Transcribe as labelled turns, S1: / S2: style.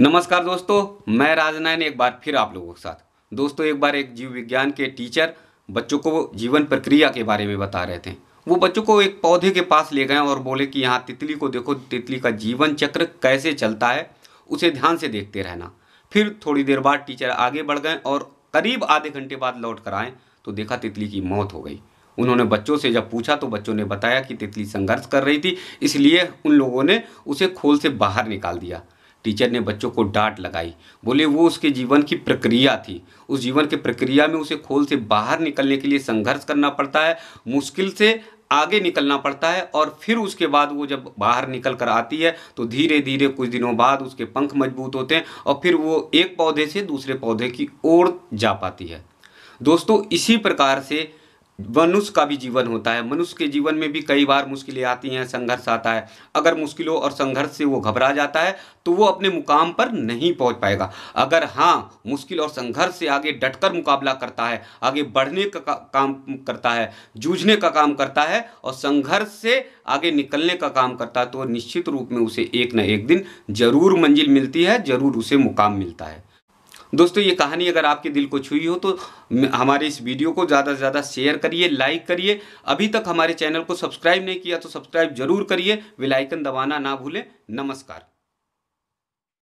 S1: नमस्कार दोस्तों मैं राजनायन एक बार फिर आप लोगों के साथ दोस्तों एक बार एक जीव विज्ञान के टीचर बच्चों को जीवन प्रक्रिया के बारे में बता रहे थे वो बच्चों को एक पौधे के पास ले गए और बोले कि यहाँ तितली को देखो तितली का जीवन चक्र कैसे चलता है उसे ध्यान से देखते रहना फिर थोड़ी देर बाद टीचर आगे बढ़ गए और करीब आधे घंटे बाद लौट कर आए तो देखा तितली की मौत हो गई उन्होंने बच्चों से जब पूछा तो बच्चों ने बताया कि तितली संघर्ष कर रही थी इसलिए उन लोगों ने उसे खोल से बाहर निकाल दिया टीचर ने बच्चों को डांट लगाई बोले वो उसके जीवन की प्रक्रिया थी उस जीवन की प्रक्रिया में उसे खोल से बाहर निकलने के लिए संघर्ष करना पड़ता है मुश्किल से आगे निकलना पड़ता है और फिर उसके बाद वो जब बाहर निकल कर आती है तो धीरे धीरे कुछ दिनों बाद उसके पंख मजबूत होते हैं और फिर वो एक पौधे से दूसरे पौधे की ओर जा पाती है दोस्तों इसी प्रकार से मनुष्य का भी जीवन होता है मनुष्य के जीवन में भी कई बार मुश्किलें आती हैं संघर्ष आता है अगर मुश्किलों और संघर्ष से वो घबरा जाता है तो वो अपने मुकाम पर नहीं पहुंच पाएगा अगर हाँ मुश्किल और संघर्ष से आगे डटकर मुकाबला करता है आगे बढ़ने का, का काम करता है जूझने का काम करता है और संघर्ष से आगे निकलने का काम करता है तो निश्चित रूप में उसे एक न एक दिन जरूर मंजिल मिलती है जरूर उसे मुकाम मिलता है दोस्तों ये कहानी अगर आपके दिल को छुई हो तो हमारे इस वीडियो को ज़्यादा से ज़्यादा शेयर करिए लाइक करिए अभी तक हमारे चैनल को सब्सक्राइब नहीं किया तो सब्सक्राइब जरूर करिए वेलाइकन दबाना ना भूलें नमस्कार